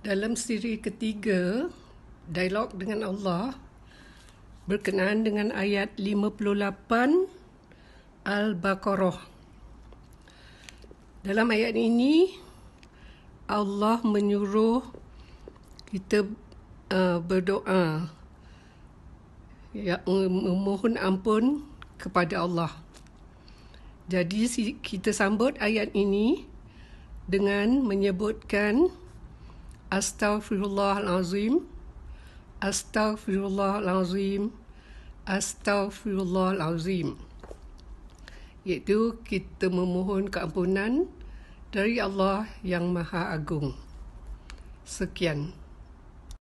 Dalam siri ketiga, dialog dengan Allah berkenaan dengan ayat 58 Al-Baqarah. Dalam ayat ini, Allah menyuruh kita uh, berdoa ya, memohon ampun kepada Allah. Jadi kita sambut ayat ini dengan menyebutkan Astaghfirullah Astaghfirullah Astaghfirullahalazim Astaghfirullahalazim Astaghfirullahalazim Iaitu kita memohon keampunan dari Allah yang Maha Agung. Sekian.